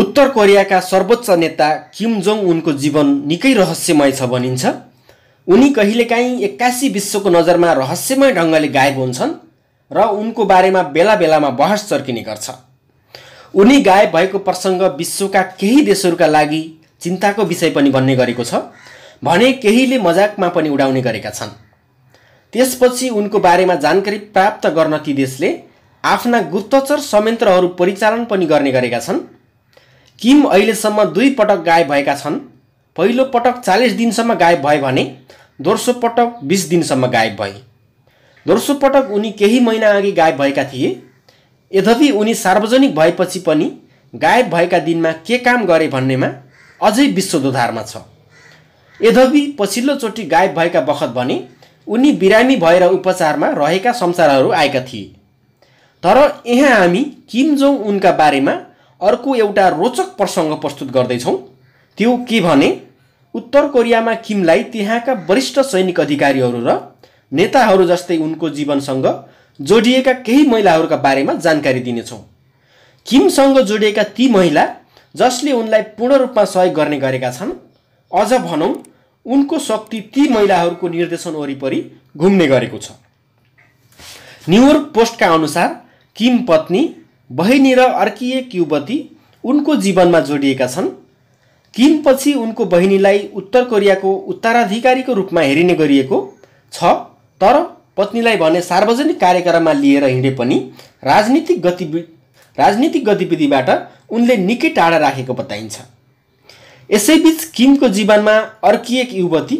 उत्तर कोरियाका सर्वोच्च नेता किम जोङ उनको जीवन निकै रहस्यमय छ भनिन्छ उनी कहिलेकाहीँ एक्कासी विश्वको नजरमा रहस्यमय ढङ्गले गायब हुन्छन् र उनको बारेमा बेला बेलामा बहस चर्किने गर्छ उनी गायब भएको प्रसङ्ग विश्वका केही देशहरूका लागि चिन्ताको विषय पनि बन्ने गरेको छ भने केहीले मजाकमा पनि उडाउने गरेका छन् त्यसपछि उनको बारेमा जानकारी प्राप्त गर्न ती देशले आफ्ना गुप्तचर संयन्त्रहरू परिचालन पनि गर्ने गरेका छन् किम अहिलेसम्म दुई पटक गायब भएका छन् पहिलो पटक चालिस दिनसम्म गायब भए भने दोस्रो पटक बिस दिनसम्म गायब भए दोस्रो पटक उनी केही महिना अघि गायब भएका थिए यद्यपि उनी सार्वजनिक भएपछि पनि गायब भएका दिनमा के काम गरे भन्नेमा अझै विश्वदोधारमा छ यद्यपि पछिल्लोचोटि गायब भएका बखत भने उनी बिरामी भएर उपचारमा रहेका संसारहरू आएका थिए तर यहाँ हामी किम जोङ उनका बारेमा अर्को एउटा रोचक प्रसङ्ग प्रस्तुत गर्दैछौँ त्यो के भने उत्तर कोरियामा किमलाई त्यहाँका वरिष्ठ सैनिक अधिकारीहरू र नेताहरू जस्तै उनको जीवनसँग जोडिएका केही महिलाहरूका बारेमा जानकारी दिनेछौँ किमसँग जोडिएका ती महिला जसले उनलाई पूर्ण रूपमा सहयोग गर्ने गरेका छन् अझ भनौँ उनको शक्ति ती महिलाहरूको निर्देशन वरिपरि घुम्ने गरेको छ न्युयोर्क पोस्टका अनुसार किम पत्नी बहिनी र अर्किएक युवती उनको जीवनमा जोडिएका छन् किमपछि उनको बहिनीलाई उत्तर कोरियाको उत्तराधिकारीको रूपमा हेरिने गरिएको छ तर पत्नीलाई भने सार्वजनिक कार्यक्रममा लिएर हिँडे पनि राजनीतिक गतिवि राजनीतिक गतिविधिबाट उनले निकै टाढा राखेको बताइन्छ यसैबीच किमको जीवनमा अर्की एक युवती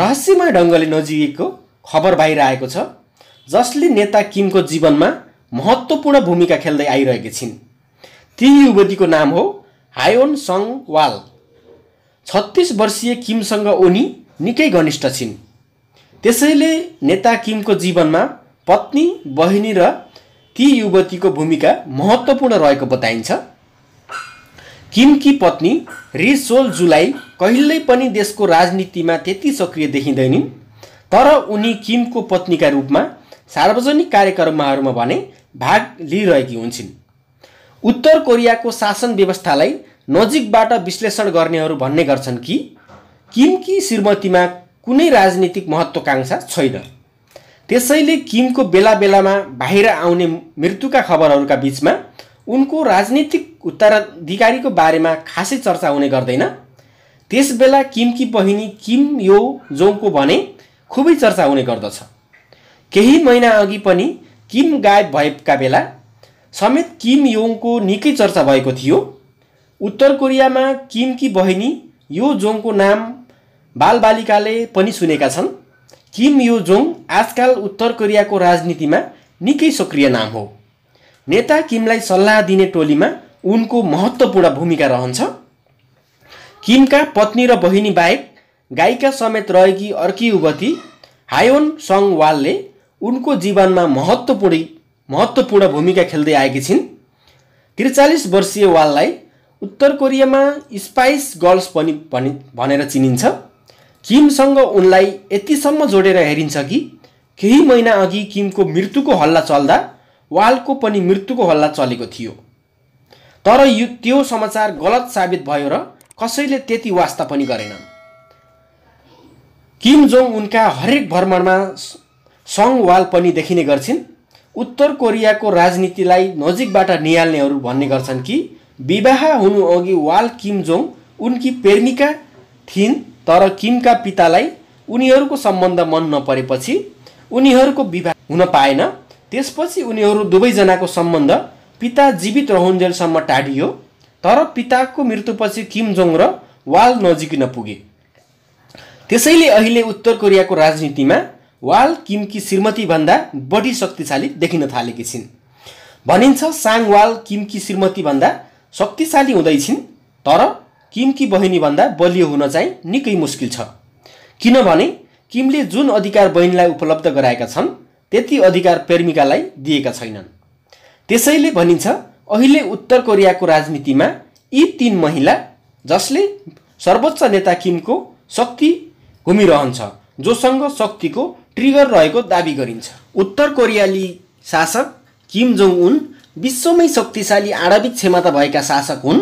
रहस्यमय ढङ्गले नजिएको खबर बाहिर आएको छ जसले नेता किमको जीवनमा महत्त्वपूर्ण भूमिका खेल्दै आइरहेकी छिन् ती युवतीको नाम हो हायोन सङ वाल छत्तिस वर्षीय किमसँग ओनी निकै घनिष्ठ छिन् त्यसैले नेता किमको जीवनमा पत्नी बहिनी र ती युवतीको भूमिका महत्त्वपूर्ण रहेको बताइन्छ किमकी पत्नी रि सोल जुलाई कहिल्यै पनि देशको राजनीतिमा त्यति सक्रिय देखिँदैनन् तर उनी किमको पत्नीका रूपमा सार्वजनिक कार्यक्रमहरूमा भने भाग लिइरहेकी हुन्छन् उत्तर कोरियाको शासन व्यवस्थालाई नजिकबाट विश्लेषण गर्नेहरू भन्ने गर्छन् कि किमकी श्रीमतीमा कुनै राजनीतिक महत्त्वकाङ्क्षा छैन त्यसैले किमको बेला बेलामा बाहिर आउने मृत्युका खबरहरूका बिचमा उनको राजनीतिक उत्तराधिकारीको बारेमा खासै चर्चा हुने गर्दैन त्यस बेला किमकी बहिनी किम यो जोङको भने खुबै चर्चा हुने गर्दछ केही महिना अघि पनि किम गायब भएका बेला समेत किम योङको निकै चर्चा भएको थियो उत्तर कोरियामा किम कि बहिनी यो जोङको नाम बालबालिकाले पनि सुनेका छन् किम यो जोङ आजकल उत्तर कोरियाको राजनीतिमा निकै सक्रिय नाम हो नेता किमलाई सल्लाह दिने टोलीमा उनको महत्त्वपूर्ण भूमिका रहन्छ किमका पत्नी र बहिनी बाहेक गायिका समेत रहेकी अर्की युवती हायोन सङ वालले उनको जीवनमा महत्त्वपूर्ण महत्त्वपूर्ण भूमिका खेल्दै आएकी छिन् त्रिचालिस वर्षीय वाललाई उत्तर कोरियामा स्पाइस गर्ल्स पनि भनेर चिनिन्छ किमसँग उनलाई यतिसम्म जोडेर हेरिन्छ कि केही महिना अघि किमको मृत्युको हल्ला चल्दा वालको पनि मृत्युको हल्ला चलेको थियो तर यो त्यो समाचार गलत साबित भयो र कसैले त्यति वास्ता पनि गरेनन् किम जोङ उनका हरेक भ्रमणमा सङ वाल पनि देखिने गर्छिन् उत्तर कोरियाको राजनीतिलाई नजिकबाट निहाल्नेहरू भन्ने गर्छन् कि विवाह हुनु अघि वाल किम जोङ उनकी प्रेमिका थिइन् तर किमका पितालाई उनीहरूको सम्बन्ध मन नपरेपछि उनीहरूको विवाह हुन पाएन त्यसपछि उनीहरू दुवैजनाको सम्बन्ध पिता जीवित रहन्जेलसम्म टाढियो तर पिताको मृत्युपछि किम जोङ र वाल नजिकिन पुगे त्यसैले अहिले उत्तर कोरियाको राजनीतिमा वाल किमकी श्रीमतीभन्दा बढी शक्तिशाली देखिन थालेकी छिन् भनिन्छ साङ वाल किमकी श्रीमतीभन्दा शक्तिशाली हुँदैछिन् तर किमकी बहिनीभन्दा बलियो हुन चाहिँ निकै मुस्किल छ किनभने किमले जुन अधिकार बहिनीलाई उपलब्ध गराएका छन् त्यति अधिकार प्रेमिकालाई दिएका छैनन् त्यसैले भनिन्छ अहिले उत्तर कोरियाको राजनीतिमा यी तीन महिला जसले सर्वोच्च नेता किमको शक्ति घुमिरहन्छ जोसँग शक्तिको ट्रिगर रहेको दावी गरिन्छ उत्तर कोरियाली शासक किम जोङ उन विश्वमै शक्तिशाली आणविक क्षमता भएका शासक हुन्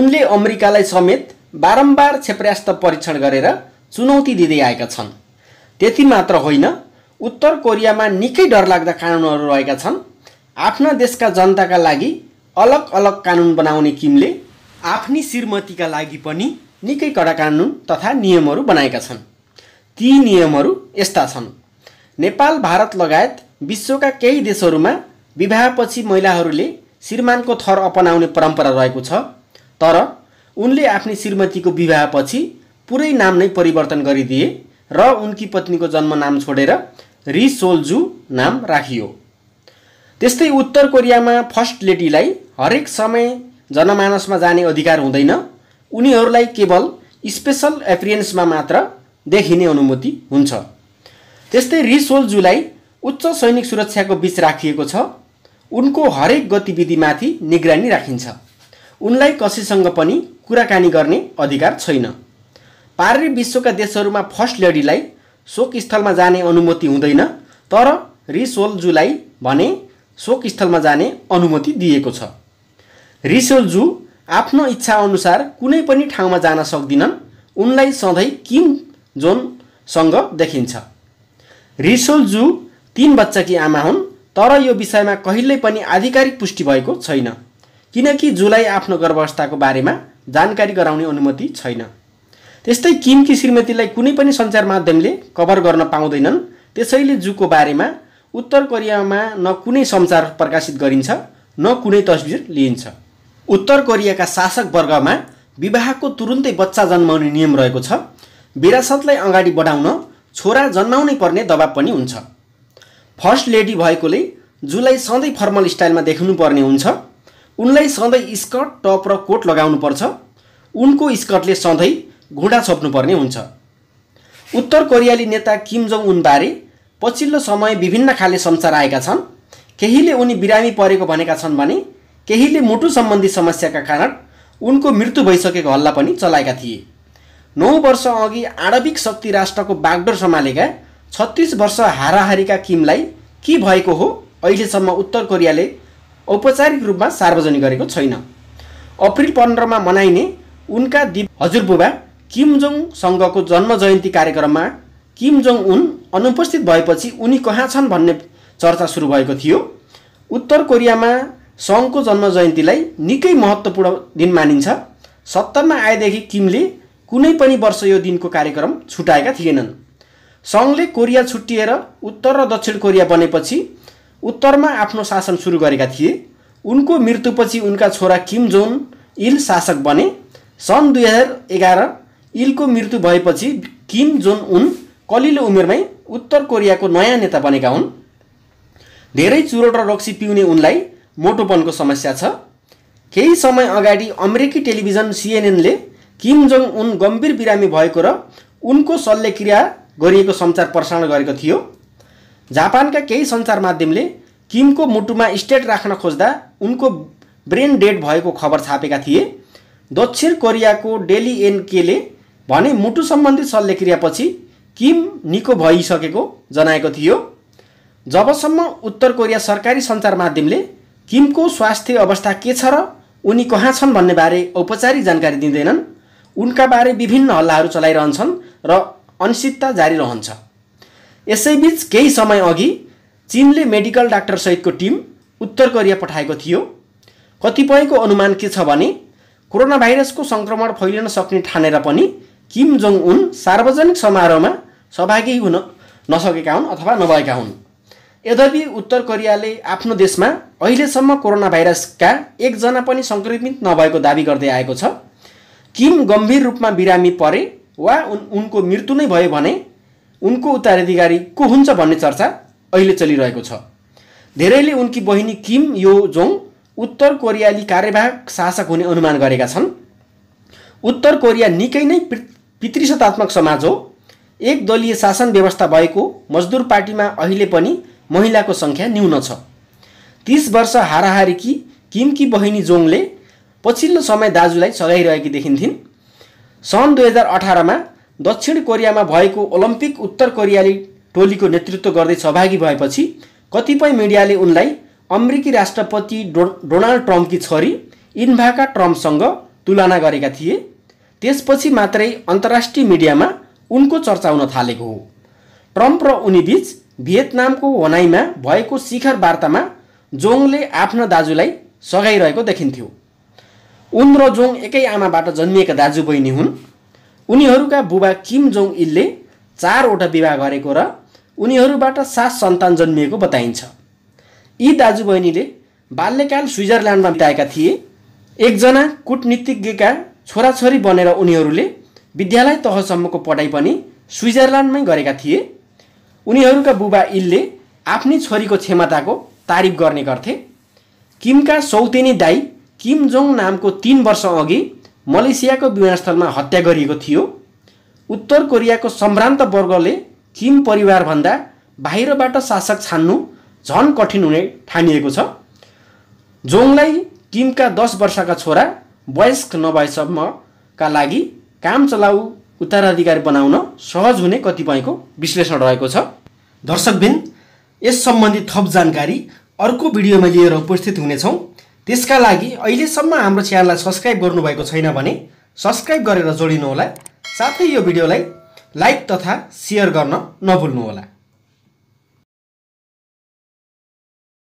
उनले अमेरिकालाई समेत बारम्बार क्षेप्रास्त परीक्षण गरेर चुनौती दिँदै आएका छन् त्यति मात्र होइन उत्तर कोरियामा निकै डरलाग्दा कानुनहरू रहेका छन् आफ्ना देशका जनताका लागि अलग अलग कानुन बनाउने किमले आफ्नी श्रीमतीका लागि पनि निकै कडा कानुन तथा नियमहरू बनाएका छन् ती नियमहरू यस्ता छन् नेपाल भारत लगायत विश्वका केही देशहरूमा विवाहपछि महिलाहरूले श्रीमानको थर अपनाउने परम्परा रहेको छ तर उनले आफ्नो श्रीमतीको विवाहपछि पुरै नाम नै परिवर्तन गरिदिए र उनकी पत्नीको जन्म नाम छोडेर रि सोल्जु नाम राखियो त्यस्तै उत्तर कोरियामा फर्स्ट लेडीलाई हरेक समय जनमानसमा जाने अधिकार हुँदैन उनीहरूलाई केवल स्पेसल एपिरियन्समा मात्र देखिने अनुमति हुन्छ त्यस्तै जुलाई उच्च सैनिक सुरक्षाको बिच राखिएको छ उनको हरेक गतिविधिमाथि निगरानी राखिन्छ उनलाई कसैसँग पनि कुराकानी गर्ने अधिकार छैन पारे विश्वका देशहरूमा फर्स्ट लेडीलाई शोकस्थलमा जाने अनुमति हुँदैन तर जुलाई भने शोकस्थलमा जाने अनुमति दिएको छ जु आफ्नो इच्छाअनुसार कुनै पनि ठाउँमा जान सक्दिनन् उनलाई सधैँ किम जोनसँग देखिन्छ रिसोल रिसोल्जु तिन बच्चाकी आमा हुन् तर यो विषयमा कहिल्यै पनि आधिकारिक पुष्टि भएको छैन किनकि जुलाई आफ्नो गर्भावस्थाको बारेमा जानकारी गराउने अनुमति छैन त्यस्तै किमकी श्रीमतीलाई कुनै पनि सञ्चार माध्यमले कभर गर्न पाउँदैनन् त्यसैले जुको बारेमा उत्तर कोरियामा न कुनै समाचार प्रकाशित गरिन्छ न कुनै तस्बिर लिइन्छ उत्तर कोरियाका शासक वर्गमा विवाहको तुरुन्तै बच्चा जन्माउने नियम रहेको छ विरासतलाई अगाडि बढाउन छोरा जन्माउनै पर्ने दबाब पनि हुन्छ फर्स्ट लेडी भएकोले जुलाई सधैँ फर्मल स्टाइलमा देख्नुपर्ने हुन्छ उनलाई सधैँ स्कर्ट टप र कोट लगाउनुपर्छ उनको स्कर्टले सधैँ घुँडा छोप्नुपर्ने हुन्छ उत्तर कोरियाली नेता किम जोङ उनबारे पछिल्लो समय विभिन्न खाले संसार आएका छन् केहीले उनी बिरामी परेको भनेका छन् भने केहीले मुटु सम्बन्धी समस्याका कारण उनको मृत्यु भइसकेको हल्ला पनि चलाएका थिए नौ वर्ष अघि आणविक शक्ति राष्ट्रको बागडोर सम्हालेका छत्तिस वर्ष हाराहारीका किमलाई के भएको हो अहिलेसम्म उत्तर कोरियाले औपचारिक रूपमा सार्वजनिक गरेको छैन अप्रिल पन्ध्रमा मनाइने उनका दि हजुरबुबा किम जोङ सङ्घको जन्म जयन्ती कार्यक्रममा किम जोङ उन अनुपस्थित भएपछि उनी कहाँ छन् भन्ने चर्चा सुरु भएको थियो उत्तर कोरियामा सङ्घको जन्म जयन्तीलाई निकै महत्त्वपूर्ण दिन मानिन्छ सत्तरमा आएदेखि किमले कुनै पनि वर्ष यो दिनको कार्यक्रम छुटाएका थिएनन् सङ्घले कोरिया छुट्टिएर उत्तर र दक्षिण कोरिया बनेपछि उत्तरमा आफ्नो शासन सुरु गरेका थिए उनको मृत्युपछि उनका छोरा किम जोन इल शासक बने सन् दुई हजार एघार इलको मृत्यु भएपछि किम जोन उन कलिलो उमेरमै उत्तर कोरियाको नयाँ नेता बनेका हुन् धेरै चुरोट र रक्सी पिउने उनलाई मोटोपनको समस्या छ केही समय अगाडि अमेरिकी टेलिभिजन सिएनएनले किम जोङ उन गम्भीर बिरामी भएको र उनको शल्यक्रिया गरिएको सञ्चार प्रसारण गरेको थियो जापानका केही सञ्चार माध्यमले किमको मुटुमा स्टेट राख्न खोज्दा उनको ब्रेन डेड भएको खबर छापेका थिए दक्षिण कोरियाको डेली एनकेले भने मुटु सम्बन्धी शल्यक्रियापछि किम निको भइसकेको जनाएको थियो जबसम्म उत्तर कोरिया सरकारी सञ्चार माध्यमले किमको स्वास्थ्य अवस्था के छ र उनी कहाँ छन् भन्नेबारे औपचारिक जानकारी दिँदैनन् उनका बारे विभिन्न हल्लाहरू चलाइरहन्छन् र अनिश्चितता जारी रहन्छ यसैबीच केही समय अघि चिनले मेडिकल डाक्टरसहितको टिम उत्तर कोरिया पठाएको थियो कतिपयको अनुमान के छ भने कोरोना भाइरसको सङ्क्रमण फैलिन सक्ने ठानेर पनि किम जोङ उन सार्वजनिक समारोहमा सहभागी हुन नसकेका हुन् अथवा नभएका हुन् यद्यपि उत्तर कोरियाले आफ्नो देशमा अहिलेसम्म कोरोना भाइरसका एकजना पनि सङ्क्रमित नभएको दावी गर्दै आएको छ किम गम्भीर रूपमा बिरामी परे वा उन उनको मृत्यु नै भयो भने उनको उत्तराधिकारी को हुन्छ भन्ने चर्चा अहिले चलिरहेको छ धेरैले उनकी बहिनी किम यो जोङ उत्तर कोरियाली कार्यवाहक शासक हुने अनुमान गरेका छन् उत्तर कोरिया निकै नै पितृसत्तात्मक समाज हो एक दलीय शासन व्यवस्था भएको मजदुर पार्टीमा अहिले पनि महिलाको सङ्ख्या न्यून छ तिस वर्ष हाराहारीकी किमकी बहिनी जोङले पछिल्लो समय दाजुलाई सघाइरहेकी देखिन्थिन् सन् दुई हजार अठारमा दक्षिण कोरियामा भएको ओलम्पिक उत्तर कोरियाली टोलीको नेतृत्व गर्दै सहभागी भएपछि कतिपय मिडियाले उनलाई अमेरिकी राष्ट्रपति डो डोनाल्ड ट्रम्पकी छोरी इन्भाका ट्रम्पसँग तुलना गरेका थिए त्यसपछि मात्रै अन्तर्राष्ट्रिय मिडियामा उनको चर्चा हुन थालेको हो ट्रम्प र उनीबीच भियतनामको वनाइमा भएको शिखर वार्तामा जोङले आफ्ना दाजुलाई सघाइरहेको देखिन्थ्यो उन र जोङ एकै आमाबाट जन्मिएका दाजु बहिनी हुन् उनीहरूका बुबा किम जोङ इलले चारवटा विवाह गरेको र उनीहरूबाट सात सन्तान जन्मिएको बताइन्छ यी दाजुबहिनीले बाल्यकाल स्विजरल्यान्डमा बिताएका थिए एकजना कुटनीतिज्ञका छोराछोरी बनेर उनीहरूले विद्यालय तहसम्मको पढाइ पनि स्विजरल्यान्डमै गरेका थिए उनीहरूका बुबा इलले आफ्नै छोरीको क्षमताको तारिफ गर्ने गर्थे किमका सौतेनी दाई किम जोङ नामको तिन वर्ष अघि मलेसियाको विमानस्थलमा हत्या गरिएको थियो उत्तर कोरियाको सम्भ्रान्त वर्गले किम परिवारभन्दा बाहिरबाट शासक छान्नु झन कठिन हुने ठानिएको छ जोङलाई किमका दस वर्षका छोरा वयस्क नभएसम्मका लागि काम चलाउ उत्तराधिकारी बनाउन सहज हुने कतिपयको विश्लेषण रहेको छ दर्शकबिन यस सम्बन्धी थप जानकारी अर्को भिडियोमा लिएर उपस्थित हुनेछौँ त्यसका लागि अहिलेसम्म हाम्रो च्यानललाई सब्सक्राइब गर्नुभएको छैन भने सब्सक्राइब गरेर जोडिनुहोला साथै यो भिडियोलाई लाइक तथा सेयर गर्न नभुल्नुहोला